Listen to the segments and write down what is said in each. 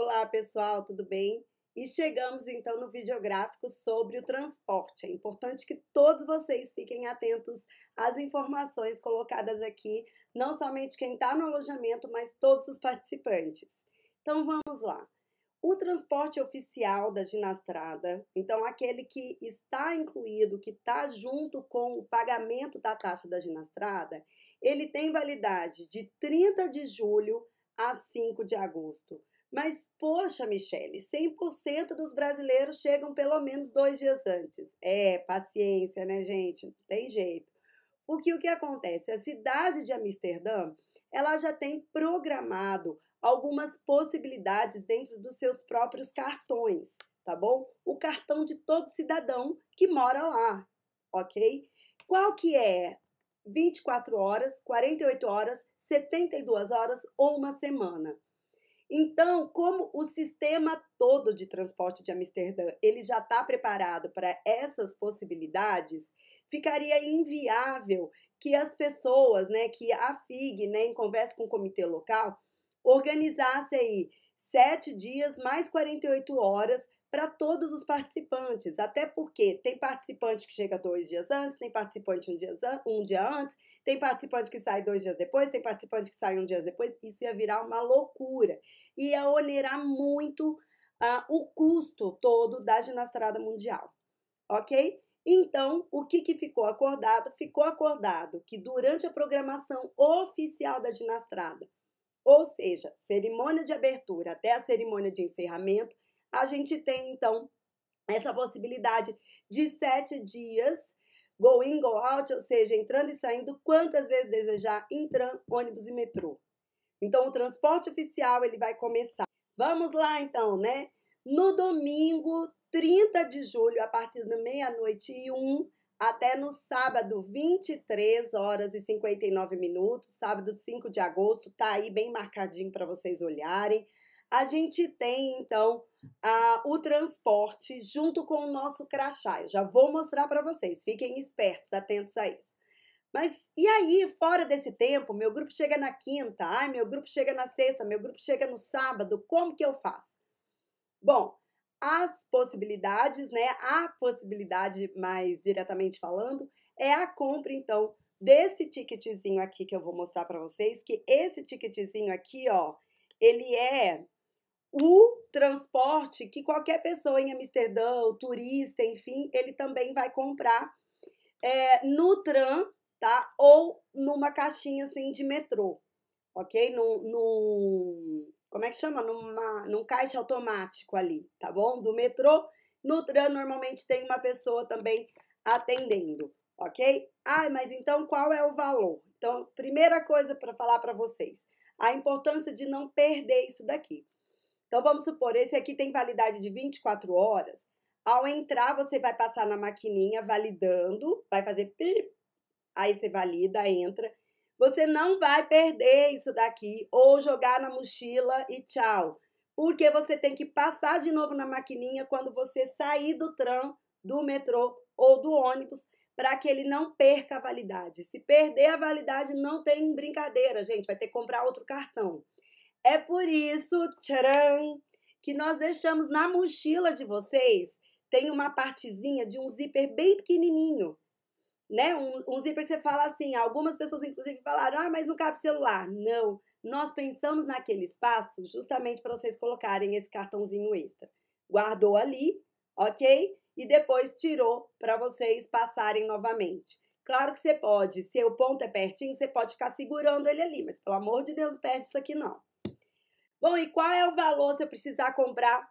Olá pessoal, tudo bem? E chegamos então no videográfico sobre o transporte. É importante que todos vocês fiquem atentos às informações colocadas aqui, não somente quem está no alojamento, mas todos os participantes. Então vamos lá. O transporte oficial da ginastrada, então aquele que está incluído, que está junto com o pagamento da taxa da ginastrada, ele tem validade de 30 de julho a 5 de agosto. Mas, poxa, Michele, 100% dos brasileiros chegam pelo menos dois dias antes. É, paciência, né, gente? Não tem jeito. Porque o que acontece? A cidade de Amsterdã, ela já tem programado algumas possibilidades dentro dos seus próprios cartões, tá bom? O cartão de todo cidadão que mora lá, ok? Qual que é? 24 horas, 48 horas, 72 horas ou uma semana. Então, como o sistema todo de transporte de Amsterdã ele já está preparado para essas possibilidades, ficaria inviável que as pessoas, né, que a FIG, né, em conversa com o comitê local, organizasse aí sete dias mais 48 horas para todos os participantes, até porque tem participante que chega dois dias antes, tem participante um dia, um dia antes, tem participante que sai dois dias depois, tem participante que sai um dia depois. Isso ia virar uma loucura. e Ia onerar muito uh, o custo todo da ginastrada mundial, ok? Então, o que, que ficou acordado? Ficou acordado que durante a programação oficial da ginastrada, ou seja, cerimônia de abertura até a cerimônia de encerramento, a gente tem então essa possibilidade de sete dias go in, go out, ou seja, entrando e saindo quantas vezes desejar em tram, ônibus e metrô. Então, o transporte oficial ele vai começar. Vamos lá, então, né? No domingo, 30 de julho, a partir da meia-noite e um, até no sábado, 23 horas e 59 minutos, sábado 5 de agosto, tá aí bem marcadinho para vocês olharem a gente tem então a, o transporte junto com o nosso crachá. Eu já vou mostrar para vocês, fiquem espertos, atentos a isso. Mas e aí, fora desse tempo, meu grupo chega na quinta, ai, meu grupo chega na sexta, meu grupo chega no sábado, como que eu faço? Bom, as possibilidades, né? A possibilidade mais diretamente falando é a compra então desse ticketzinho aqui que eu vou mostrar para vocês, que esse ticketzinho aqui, ó, ele é o transporte que qualquer pessoa em Amsterdã, turista, enfim, ele também vai comprar é, no tram, tá? Ou numa caixinha assim de metrô, ok? Num, como é que chama? Numa, num caixa automático ali, tá bom? Do metrô. No tram, normalmente tem uma pessoa também atendendo, ok? Ah, mas então qual é o valor? Então, primeira coisa para falar para vocês, a importância de não perder isso daqui. Então vamos supor, esse aqui tem validade de 24 horas. Ao entrar, você vai passar na maquininha validando, vai fazer pip, aí você valida, entra. Você não vai perder isso daqui ou jogar na mochila e tchau. Porque você tem que passar de novo na maquininha quando você sair do tram, do metrô ou do ônibus, para que ele não perca a validade. Se perder a validade, não tem brincadeira, gente, vai ter que comprar outro cartão. É por isso, tcharam, que nós deixamos na mochila de vocês, tem uma partezinha de um zíper bem pequenininho, né? Um, um zíper que você fala assim, algumas pessoas inclusive falaram, ah, mas não cabe celular. Não, nós pensamos naquele espaço justamente para vocês colocarem esse cartãozinho extra. Guardou ali, ok? E depois tirou para vocês passarem novamente. Claro que você pode, se o ponto é pertinho, você pode ficar segurando ele ali, mas pelo amor de Deus, perde isso aqui não. Bom, e qual é o valor se eu precisar comprar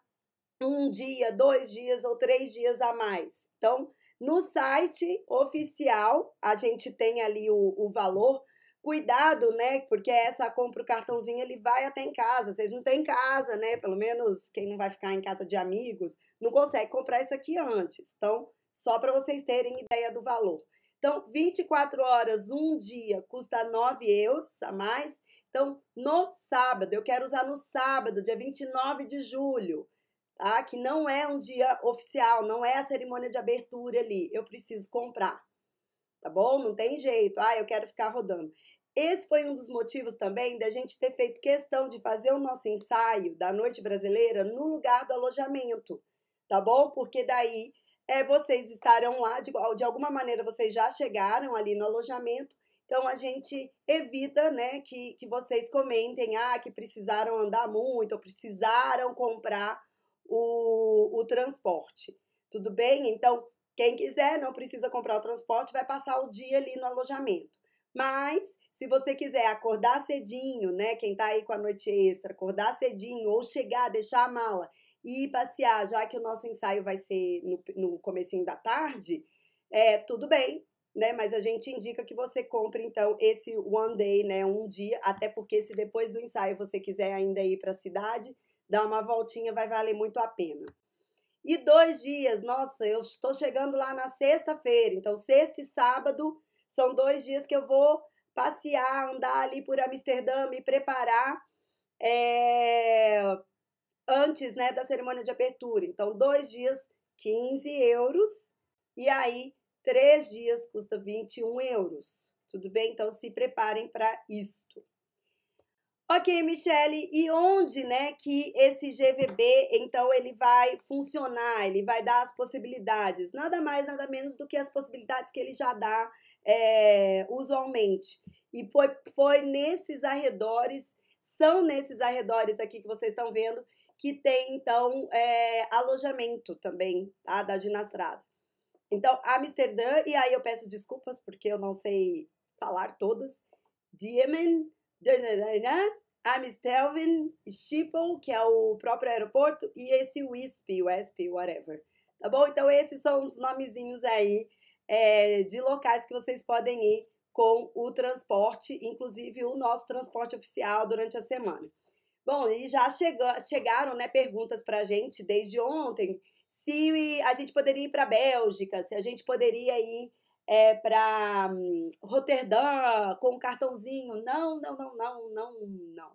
um dia, dois dias ou três dias a mais? Então, no site oficial, a gente tem ali o, o valor. Cuidado, né? Porque essa compra o cartãozinho, ele vai até em casa. Vocês não têm em casa, né? Pelo menos quem não vai ficar em casa de amigos, não consegue comprar isso aqui antes. Então, só para vocês terem ideia do valor. Então, 24 horas, um dia, custa 9 euros a mais. Então, no sábado, eu quero usar no sábado, dia 29 de julho, tá? Que não é um dia oficial, não é a cerimônia de abertura ali. Eu preciso comprar, tá bom? Não tem jeito. Ah, eu quero ficar rodando. Esse foi um dos motivos também da gente ter feito questão de fazer o nosso ensaio da noite brasileira no lugar do alojamento, tá bom? Porque daí é vocês estarão lá, de, de alguma maneira vocês já chegaram ali no alojamento então a gente evita, né, que, que vocês comentem, ah, que precisaram andar muito, ou precisaram comprar o, o transporte. Tudo bem? Então, quem quiser, não precisa comprar o transporte, vai passar o dia ali no alojamento. Mas, se você quiser acordar cedinho, né? Quem tá aí com a noite extra, acordar cedinho ou chegar, deixar a mala e ir passear, já que o nosso ensaio vai ser no, no comecinho da tarde, é tudo bem né? Mas a gente indica que você compre então esse one day, né? Um dia, até porque se depois do ensaio você quiser ainda ir para a cidade, dar uma voltinha vai valer muito a pena. E dois dias, nossa, eu estou chegando lá na sexta-feira, então sexta e sábado são dois dias que eu vou passear, andar ali por Amsterdã, me preparar é, antes né, da cerimônia de abertura. Então, dois dias, 15 euros. E aí, Três dias custa 21 euros. Tudo bem? Então se preparem para isto. Ok, Michele, e onde, né, que esse GVB, então, ele vai funcionar, ele vai dar as possibilidades, nada mais, nada menos do que as possibilidades que ele já dá é, usualmente. E foi, foi nesses arredores, são nesses arredores aqui que vocês estão vendo, que tem, então, é, alojamento também, tá, da Dinastrada. Então, Amsterdã, e aí eu peço desculpas porque eu não sei falar todas. Diemen, Amstelven, Schiphol, que é o próprio aeroporto, e esse WISP, WESP, whatever. Tá bom? Então, esses são os nomezinhos aí é, de locais que vocês podem ir com o transporte, inclusive o nosso transporte oficial durante a semana. Bom, e já chegou, chegaram né, perguntas para a gente desde ontem se a gente poderia ir para a Bélgica, se a gente poderia ir é, eh, para hum, Roterdã com um cartãozinho. Não, não, não, não, não, não.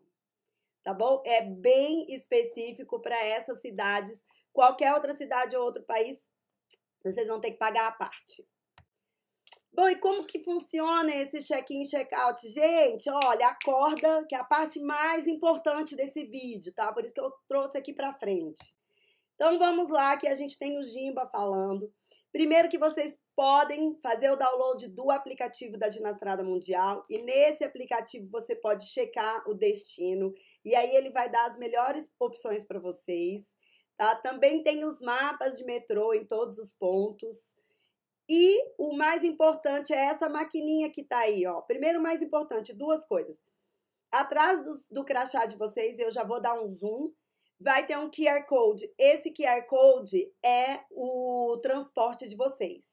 Tá bom? É bem específico para essas cidades. Qualquer outra cidade ou outro país, vocês vão ter que pagar a parte. Bom, e como que funciona esse check-in, check-out? Gente, olha, acorda, que é a parte mais importante desse vídeo, tá? Por isso que eu trouxe aqui pra frente. Então vamos lá que a gente tem o Jimba falando. Primeiro que vocês podem fazer o download do aplicativo da Dinastrada Mundial e nesse aplicativo você pode checar o destino e aí ele vai dar as melhores opções para vocês, tá? Também tem os mapas de metrô em todos os pontos. E o mais importante é essa maquininha que tá aí, ó. Primeiro, o mais importante, duas coisas. Atrás do, do crachá de vocês, eu já vou dar um zoom vai ter um QR Code. Esse QR Code é o transporte de vocês,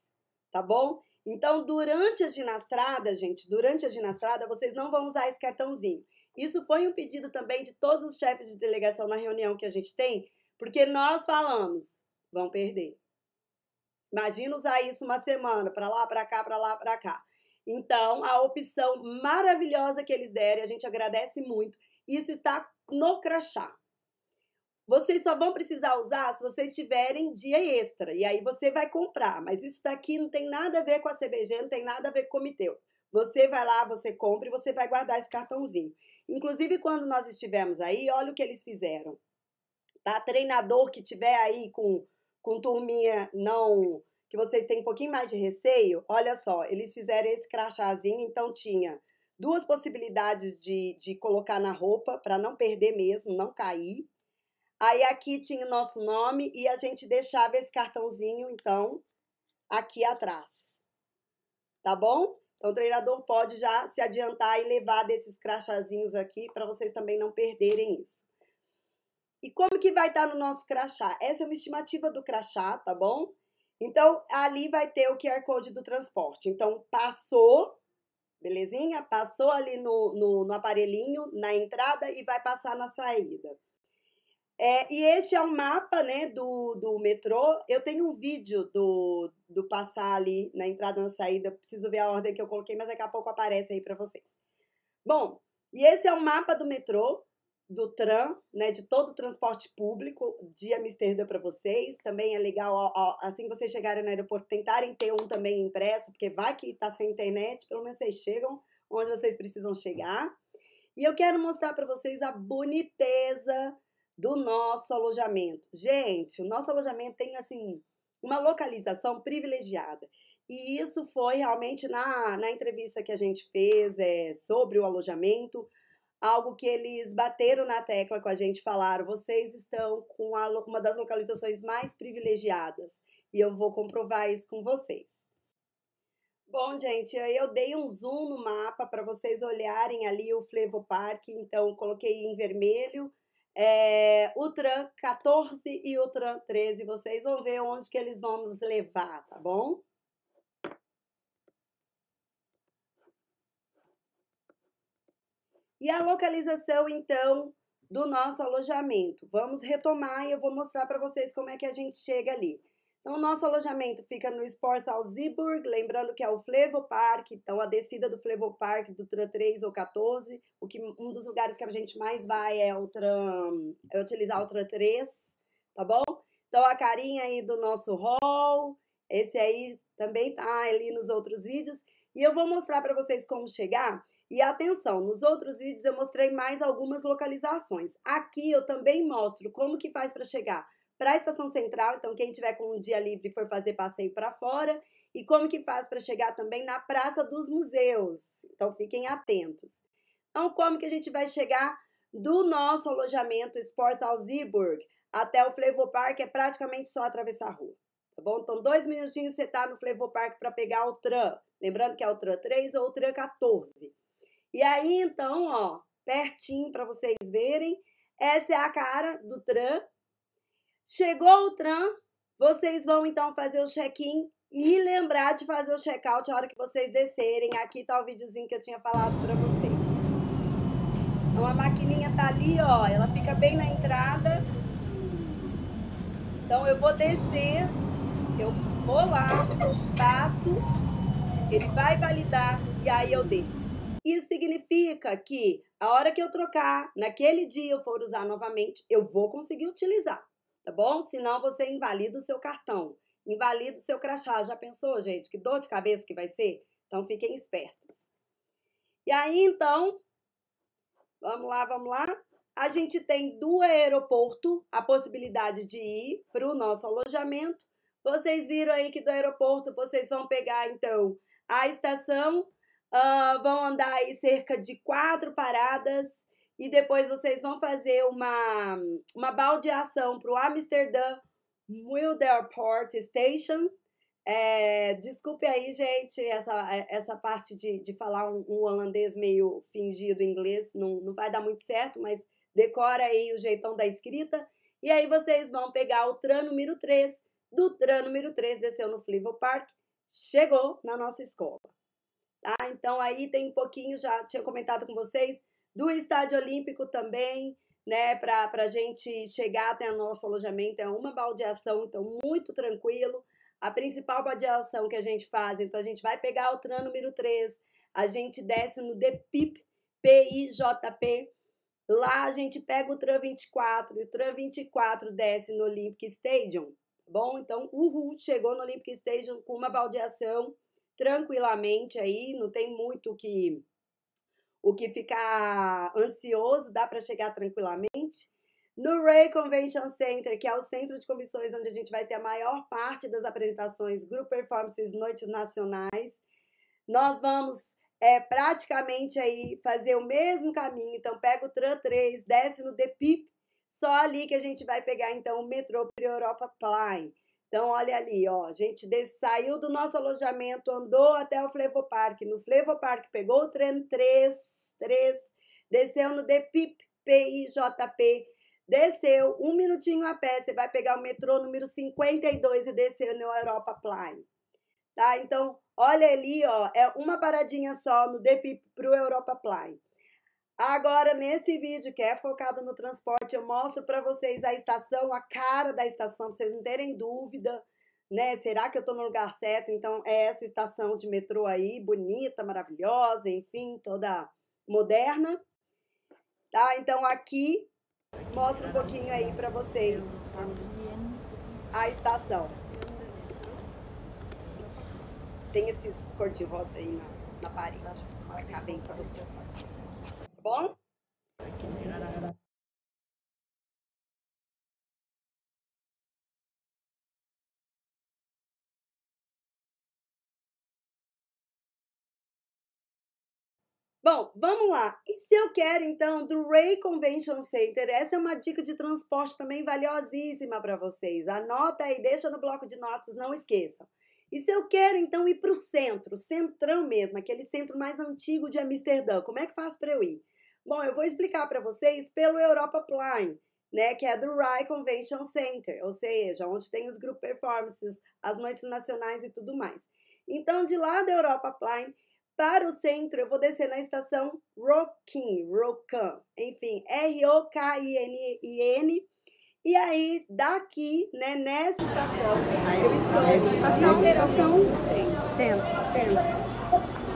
tá bom? Então, durante a ginastrada, gente, durante a ginastrada, vocês não vão usar esse cartãozinho. Isso foi um pedido também de todos os chefes de delegação na reunião que a gente tem, porque nós falamos, vão perder. Imagina usar isso uma semana, para lá, para cá, para lá, para cá. Então, a opção maravilhosa que eles deram, a gente agradece muito. Isso está no crachá. Vocês só vão precisar usar se vocês tiverem dia extra. E aí você vai comprar. Mas isso daqui não tem nada a ver com a CBG, não tem nada a ver com o Comiteu. Você vai lá, você compra e você vai guardar esse cartãozinho. Inclusive, quando nós estivemos aí, olha o que eles fizeram. Tá? Treinador que tiver aí com, com turminha não. que vocês têm um pouquinho mais de receio, olha só, eles fizeram esse crachazinho, então tinha duas possibilidades de, de colocar na roupa para não perder mesmo, não cair. Aí aqui tinha o nosso nome e a gente deixava esse cartãozinho, então, aqui atrás. Tá bom? Então, o treinador pode já se adiantar e levar desses crachazinhos aqui para vocês também não perderem isso. E como que vai estar tá no nosso crachá? Essa é uma estimativa do crachá, tá bom? Então, ali vai ter o QR Code do transporte. Então, passou, belezinha? Passou ali no, no, no aparelhinho, na entrada e vai passar na saída. É, e este é um mapa né, do, do metrô. Eu tenho um vídeo do, do passar ali na entrada e na saída. Preciso ver a ordem que eu coloquei, mas daqui a pouco aparece aí para vocês. Bom, e esse é o um mapa do metrô, do tram, né, de todo o transporte público de Amsterdã para vocês. Também é legal, ó, ó, assim que vocês chegarem no aeroporto, tentarem ter um também impresso, porque vai que está sem internet, pelo menos vocês chegam onde vocês precisam chegar. E eu quero mostrar para vocês a boniteza do nosso alojamento. Gente, o nosso alojamento tem assim uma localização privilegiada. E isso foi realmente na, na entrevista que a gente fez é, sobre o alojamento, algo que eles bateram na tecla com a gente, falaram: vocês estão com a, uma das localizações mais privilegiadas. E eu vou comprovar isso com vocês. Bom, gente, eu dei um zoom no mapa para vocês olharem ali o Flevo Park, então coloquei em vermelho é, o Tran 14 e o Tran 13. Vocês vão ver onde que eles vão nos levar, tá bom? E a localização, então, do nosso alojamento. Vamos retomar e eu vou mostrar para vocês como é que a gente chega ali. Então, o nosso alojamento fica no Sportal Zeeburg, lembrando que é o Flevo Park, então a descida do Flevo Park do Tram 3 ou 14, o que um dos lugares que a gente mais vai é o Tram, é utilizar o Tram 3, tá bom? Então, a carinha aí do nosso hall, esse aí também tá ali nos outros vídeos, e eu vou mostrar para vocês como chegar. E atenção, nos outros vídeos eu mostrei mais algumas localizações. Aqui eu também mostro como que faz para chegar para a estação central. Então, quem tiver com um dia livre for fazer passeio para fora. E como que faz para chegar também na Praça dos Museus? Então, fiquem atentos. Então, como que a gente vai chegar do nosso alojamento Sport Alziburg até o Park É praticamente só atravessar a rua, tá bom? Então, dois minutinhos você tá no Park para pegar o tram. Lembrando que é o tram 3 ou o tram 14. E aí, então, ó, pertinho para vocês verem, essa é a cara do tram Chegou o tram, vocês vão então fazer o check-in e lembrar de fazer o check-out a hora que vocês descerem. Aqui tá o videozinho que eu tinha falado para vocês. Então a maquininha tá ali, ó, ela fica bem na entrada. Então eu vou descer, eu vou lá, passo, ele vai validar e aí eu desço. Isso significa que a hora que eu trocar, naquele dia eu for usar novamente, eu vou conseguir utilizar tá bom? Senão você invalida o seu cartão, invalida o seu crachá. Já pensou, gente? Que dor de cabeça que vai ser? Então fiquem espertos. E aí, então, vamos lá, vamos lá. A gente tem do aeroporto a possibilidade de ir para o nosso alojamento. Vocês viram aí que do aeroporto vocês vão pegar, então, a estação, uh, vão andar aí cerca de quatro paradas e depois vocês vão fazer uma, uma baldeação para o Amsterdã Wilderport Station. É, desculpe aí, gente, essa, essa parte de, de falar um, um, holandês meio fingido inglês, não, não vai dar muito certo, mas decora aí o jeitão da escrita. E aí vocês vão pegar o tran número 3, do tran número 3, desceu no Flivo Park, chegou na nossa escola. Tá? Então aí tem um pouquinho, já tinha comentado com vocês, do Estádio Olímpico também, né? Para a gente chegar até o nosso alojamento. É uma baldeação, então, muito tranquilo. A principal baldeação que a gente faz, então, a gente vai pegar o tram número 3, a gente desce no DPIP, PIJP. Lá a gente pega o tram 24 e o tram 24 desce no Olympic Stadium tá bom? Então, o Hulk chegou no Olympic Stadium com uma baldeação tranquilamente aí, não tem muito o que, o que ficar ansioso dá para chegar tranquilamente. No Ray Convention Center, que é o centro de convenções onde a gente vai ter a maior parte das apresentações, group performances, noites nacionais, nós vamos é, praticamente aí fazer o mesmo caminho. Então, pega o Tran 3, desce no The Pip, só ali que a gente vai pegar então o metrô para Europa Plain. Então, olha ali, ó, a gente saiu do nosso alojamento, andou até o Flevo Park. No Flevo Park pegou o trem 3, 3, desceu no DPIP, PIJP, desceu um minutinho a pé, você vai pegar o metrô número 52 e descer no Europa Prime. Tá? Então, olha ali, ó, é uma paradinha só no DPIP para o Europa Prime. Agora, nesse vídeo que é focado no transporte, eu mostro para vocês a estação, a cara da estação, para vocês não terem dúvida, né? Será que eu estou no lugar certo? Então, é essa estação de metrô aí, bonita, maravilhosa, enfim, toda moderna. Tá? Então aqui mostra um pouquinho aí para vocês a estação. Tem esses cor-de-rosa aí na, na parede. Vai ficar bem para vocês. Tá bom? Bom, vamos lá. E se eu quero, então, do Ray Convention Center, essa é uma dica de transporte também valiosíssima para vocês. Anota aí, deixa no bloco de notas, não esqueçam. E se eu quero, então, ir para o centro, centrão mesmo, aquele centro mais antigo de Amsterdã, como é que faz para eu ir? Bom, eu vou explicar para vocês pelo Europa Prime, né, que é do Rai Convention Center, ou seja, onde tem os group performances, as noites nacionais e tudo mais. Então, de lá da Europa Prime, para o centro, eu vou descer na estação Rokin, Rokin, enfim, R-O-K-I-N-I-N. E aí, daqui, né, nessa estação, eu estou na estação Verão centro. Centro.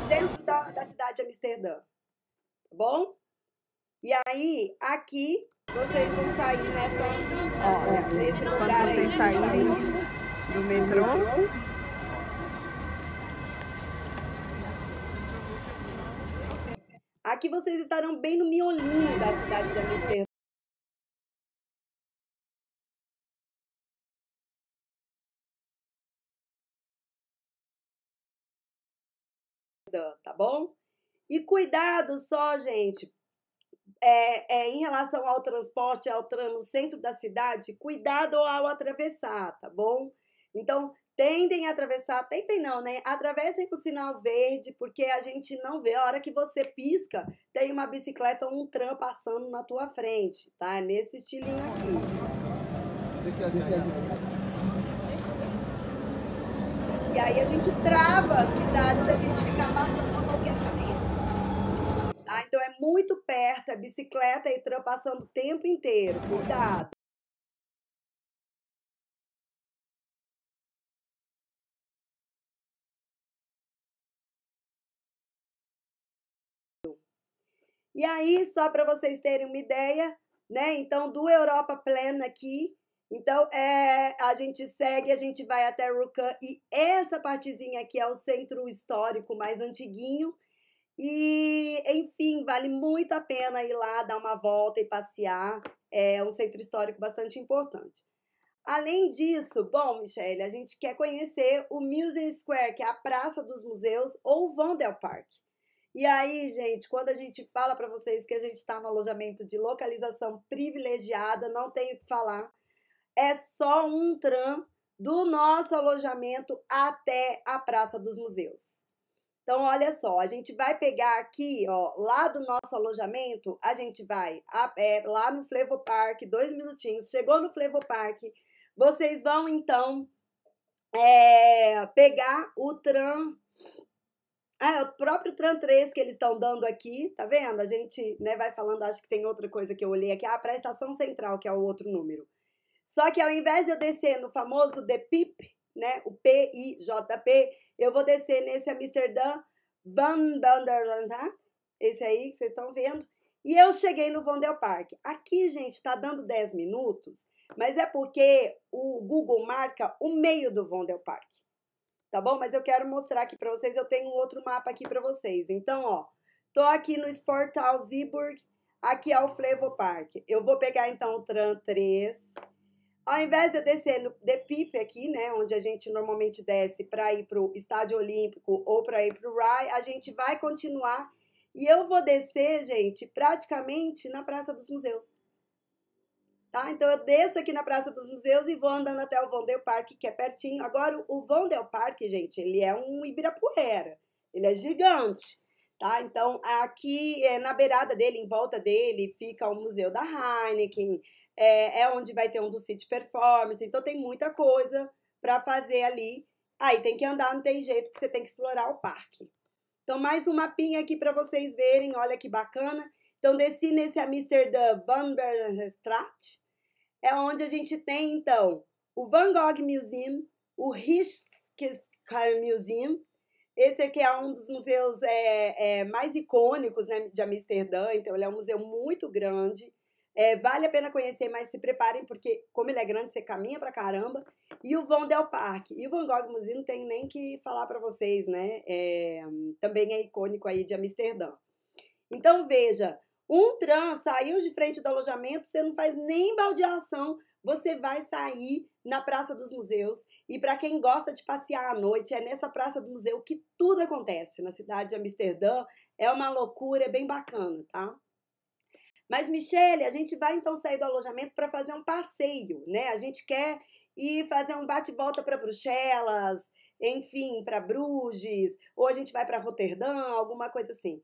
Centro da, da cidade de Amsterdã. Tá bom? E aí, aqui, vocês vão sair nessa, ó, é, nesse lugar aí. vocês saírem do metrô Aqui vocês estarão bem no miolinho da cidade de Amsterdã. Tá bom? E cuidado só, gente, é, é, em relação ao transporte, ao no centro da cidade, cuidado ao atravessar, tá bom? Então, tendem a atravessar, tentem não, né? Atravessem com sinal verde, porque a gente não vê. A hora que você pisca, tem uma bicicleta ou um tram passando na tua frente, tá? É nesse estilinho aqui. E aí a gente trava as cidades, se a gente ficar passando a qualquer caminho. Tá? Então é muito perto, é bicicleta e tram passando o tempo inteiro. Cuidado. E aí, só para vocês terem uma ideia, né? Então, do Europa Plena aqui, então é, a gente segue, a gente vai até Rucan e essa partezinha aqui é o centro histórico mais antiguinho. E, enfim, vale muito a pena ir lá, dar uma volta e passear. É um centro histórico bastante importante. Além disso, bom, Michelle, a gente quer conhecer o Museum Square, que é a Praça dos Museus, ou Vondelpark. E aí, gente, quando a gente fala para vocês que a gente está no alojamento de localização privilegiada, não tenho que falar, é só um tram do nosso alojamento até a Praça dos Museus. Então, olha só, a gente vai pegar aqui, ó, lá do nosso alojamento, a gente vai a é, lá no Flevo Park, dois minutinhos, chegou no Flevo Park, vocês vão, então, é, pegar o tram ah, é o próprio Tran 3 que eles estão dando aqui, tá vendo? A gente né, vai falando, acho que tem outra coisa que eu olhei aqui. Ah, para a estação central, que é o outro número. Só que ao invés de eu descer no famoso The PIP, né, o P-I-J-P, eu vou descer nesse Amsterdã Van Banderland, tá? esse aí que vocês estão vendo. E eu cheguei no Vondelpark. Aqui, gente, tá dando 10 minutos, mas é porque o Google marca o meio do Vondelpark tá bom? Mas eu quero mostrar aqui para vocês, eu tenho um outro mapa aqui para vocês. Então, ó, tô aqui no Sportal Zeeburg, aqui é o Park. Eu vou pegar, então, o tram 3. Ao invés de eu descer no The Pipe aqui, né, onde a gente normalmente desce para ir pro Estádio Olímpico ou para ir pro Rai, a gente vai continuar e eu vou descer, gente, praticamente na Praça dos Museus. Tá? Então eu desço aqui na Praça dos Museus e vou andando até o Vondel Parque, que é pertinho. Agora, o Vondel Parque, gente, ele é um Ibirapuera. Ele é gigante, tá? Então, aqui é, na beirada dele, em volta dele, fica o Museu da Heineken, é, é onde vai ter um do City Performance. Então, tem muita coisa para fazer ali. Aí tem que andar, não tem jeito, porque você tem que explorar o parque. Então, mais um mapinha aqui para vocês verem. Olha que bacana. Então, desci nesse Amsterdã Van Bergenstraat, é onde a gente tem, então, o Van Gogh Museum, o Rijksmuseum Museum, esse aqui é um dos museus é, é, mais icônicos né, de Amsterdã, então ele é um museu muito grande. É, vale a pena conhecer, mas se preparem, porque como ele é grande, você caminha pra caramba. E o Van Park. E o Van Gogh Museum não tem nem que falar para vocês, né? É, também é icônico aí de Amsterdã. Então veja, um tram saiu de frente do alojamento, você não faz nem baldeação, você vai sair na Praça dos Museus. E para quem gosta de passear à noite, é nessa Praça do Museu que tudo acontece. Na cidade de Amsterdã é uma loucura, é bem bacana, tá? Mas, Michele, a gente vai então sair do alojamento para fazer um passeio, né? A gente quer ir fazer um bate-volta para Bruxelas, enfim, para Bruges, ou a gente vai para Roterdã, alguma coisa assim.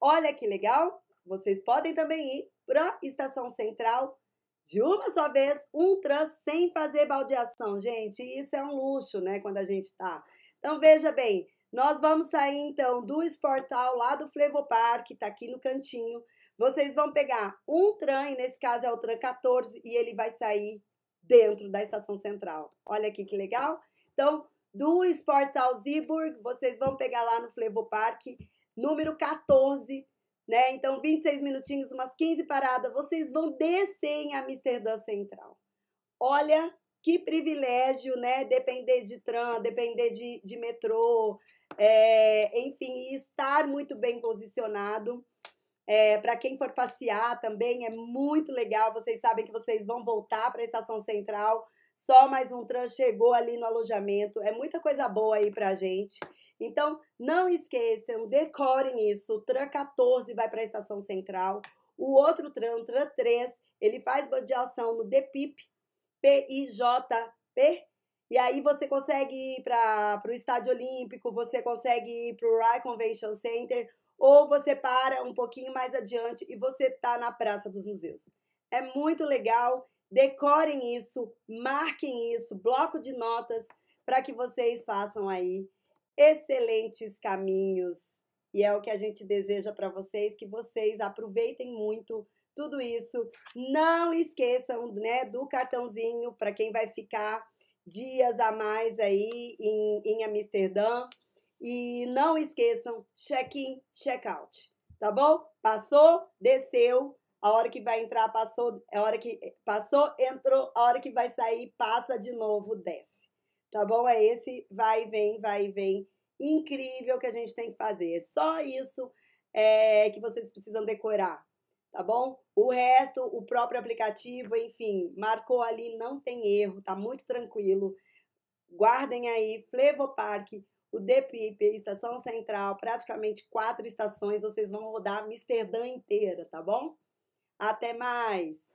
Olha que legal! Vocês podem também ir para estação central de uma só vez, um trans sem fazer baldeação. Gente, isso é um luxo, né, quando a gente tá. Então veja bem, nós vamos sair então do Esportal lá do Flevo Parque tá aqui no cantinho. Vocês vão pegar um tran nesse caso é o tran 14, e ele vai sair dentro da estação central. Olha aqui que legal. Então, do Esportal Ziburg, vocês vão pegar lá no Flevo Parque número 14, né? Então, 26 minutinhos, umas 15 paradas, vocês vão descer em Amsterdã Central. Olha que privilégio, né? Depender de tram, depender de, de metrô, é, enfim, e estar muito bem posicionado. É, para quem for passear também é muito legal. Vocês sabem que vocês vão voltar para a estação central. Só mais um tram chegou ali no alojamento. É muita coisa boa aí para a gente. Então, não esqueçam, decorem isso. O TRAN 14 vai para a estação central. O outro TRAN, o TRAN 3, ele faz bandiação no DPIP, PIJP. E aí você consegue ir para o Estádio Olímpico, você consegue ir para o Rye Convention Center, ou você para um pouquinho mais adiante e você está na Praça dos Museus. É muito legal, decorem isso, marquem isso, bloco de notas para que vocês façam aí excelentes caminhos. E é o que a gente deseja para vocês, que vocês aproveitem muito tudo isso. Não esqueçam, né, do cartãozinho para quem vai ficar dias a mais aí em, em Amsterdã. E não esqueçam, check-in, check-out, tá bom? Passou, desceu, a hora que vai entrar, passou, é a hora que passou, entrou, a hora que vai sair, passa de novo, desce tá bom? É esse vai e vem, vai e vem incrível que a gente tem que fazer. É só isso é, que vocês precisam decorar, tá bom? O resto, o próprio aplicativo, enfim, marcou ali, não tem erro, tá muito tranquilo. Guardem aí, parque o DPIP, Estação Central, praticamente quatro estações, vocês vão rodar Amsterdã inteira, tá bom? Até mais!